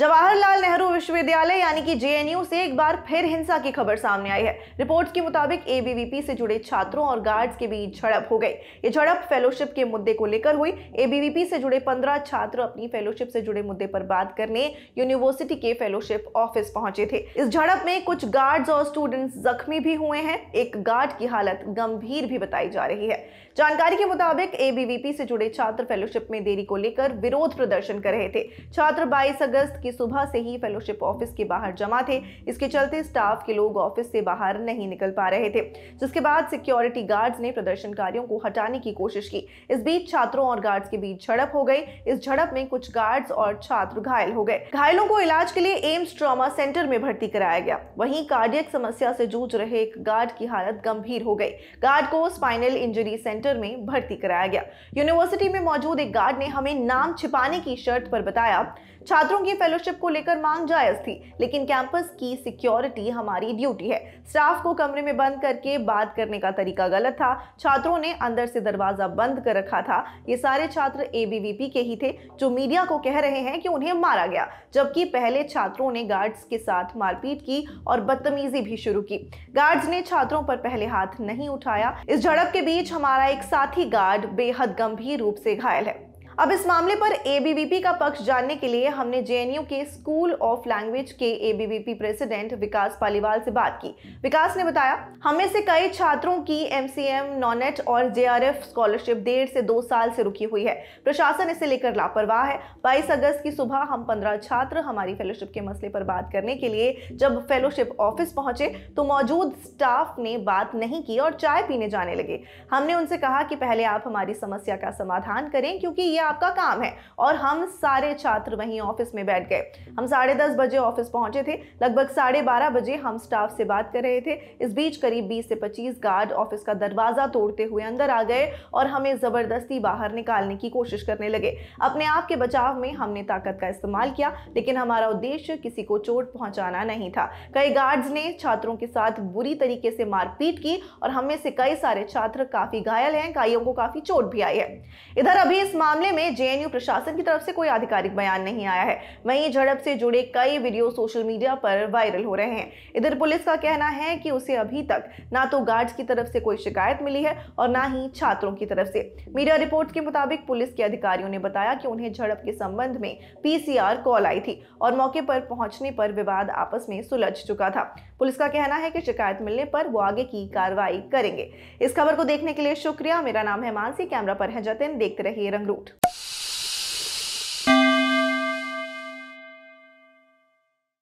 जवाहरलाल नेहरू विश्वविद्यालय यानी कि जेएनयू से एक बार फिर हिंसा की खबर सामने आई है रिपोर्ट्स के मुताबिक एबीवीपी से जुड़े छात्रों और गार्ड्स के बीच झड़प हो गई ये झड़प फेलोशिप के मुद्दे को लेकर हुई एबीवीपी से जुड़े पंद्रह छात्र अपनी फेलोशिप से जुड़े मुद्दे पर बात करने यूनिवर्सिटी के फेलोशिप ऑफिस पहुंचे थे इस झड़प में कुछ गार्ड्स और स्टूडेंट्स जख्मी भी हुए हैं एक गार्ड की हालत गंभीर भी बताई जा रही है जानकारी के मुताबिक एबीवीपी से जुड़े छात्र फेलोशिप में देरी को लेकर विरोध प्रदर्शन कर रहे थे छात्र बाईस अगस्त की जबकि सुबह से ही फेलोशिप ऑफिस के बाहर जमा थे इसके चलते स्टाफ के लोग ऑफिस से बाहर नहीं निकल पा रहे थे जिसके बाद सिक्योरिटी गार्ड्स ने प्रदर्शनकारियों को हटाने की कोशिश की इस बीच छात्रों और गार्ड्स के बीच झड़प हो गई इस झड़प में कुछ गार्ड्स और छात्र घायल हो गए घायलों को इलाज के लिए एम्स ट्रामा सेंटर में भर्ती कराया गया वहीं कार्डियक समस्या से जूझ रहे एक गार्ड की हालत गंभीर हो गई गार्ड को स्पाइनल इंजरी सेंटर में भर्ती कराया गया यूनिवर्सिटी में मौजूद एक गार्ड ने हमें नाम छिपाने की शर्त पर बताया छात्रों की फेलो लीडरशिप को लेकर मांग जायज थी लेकिन कैंपस की सिक्योरिटी हमारी ड्यूटी है स्टाफ को कमरे में बंद करके बात करने का तरीका गलत था छात्रों ने अंदर से दरवाजा बंद कर रखा था ये सारे छात्र ए के ही थे जो मीडिया को कह रहे हैं कि उन्हें मारा गया जबकि पहले छात्रों ने गार्ड्स के साथ मारपीट की और बदतमीजी भी शुरू की गार्ड्स ने छात्रों पर पहले हाथ नहीं उठाया इस झड़प के बीच हमारा एक साथी गार्ड बेहद गंभीर रूप से घायल है अब इस मामले पर एबीवीपी का पक्ष जानने के लिए हमने जेएनयू के स्कूल ऑफ लैंग्वेज के एबीवीपी प्रेसिडेंट विकास पालीवाल से बात की विकास ने बताया हमें से कई छात्रों की एमसीएम नॉनेट और जेआरएफ स्कॉलरशिप डेढ़ से दो साल से रुकी हुई है प्रशासन इसे लेकर लापरवाह है बाईस अगस्त की सुबह हम पंद्रह छात्र हमारी फेलोशिप के मसले पर बात करने के लिए जब फेलोशिप ऑफिस पहुंचे तो मौजूद स्टाफ ने बात नहीं की और चाय पीने जाने लगे हमने उनसे कहा कि पहले आप हमारी समस्या का समाधान करें क्योंकि यह आपका काम है और हम सारे छात्र वहीं ऑफिस में बैठ गए हम साढ़े दस बजे ऑफिस पहुंचे थे लगभग साढ़े बारह बजे हम स्टाफ से बात कर रहे थे इस बीच करीब बीस से पच्चीस गार्ड ऑफिस का दरवाज़ा तोड़ते हुए अंदर आ गए और हमें ज़बरदस्ती बाहर निकालने की कोशिश करने लगे अपने आप के बचाव में हमने ताकत का इस्तेमाल किया लेकिन हमारा उद्देश्य किसी को चोट पहुंचाना नहीं था कई गार्ड्स ने छात्रों के साथ बुरी तरीके से मारपीट की और हमें से कई सारे छात्र काफ़ी घायल हैं कईयों को काफ़ी चोट भी आई है इधर अभी इस मामले में जेएनयू प्रशासन की तरफ से कोई आधिकारिक बयान नहीं आया है वहीं झड़प से जुड़े कई वीडियो सोशल मीडिया पर वायरल हो रहे हैं इधर पुलिस का कहना है कि उसे अभी तक ना तो गार्ड्स की तरफ से कोई शिकायत मिली है और ना ही छात्रों की तरफ से मीडिया रिपोर्ट के मुताबिक पुलिस के अधिकारियों ने बताया कि उन्हें झड़प के संबंध में पीसीआर कॉल आई थी और मौके पर पहुंचने पर विवाद आपस में सुलझ चुका था पुलिस का कहना है कि शिकायत मिलने पर वो आगे की कार्रवाई करेंगे इस खबर को देखने के लिए शुक्रिया मेरा नाम है मानसी कैमरा पर है जतिन देखते रहिए रंगरूट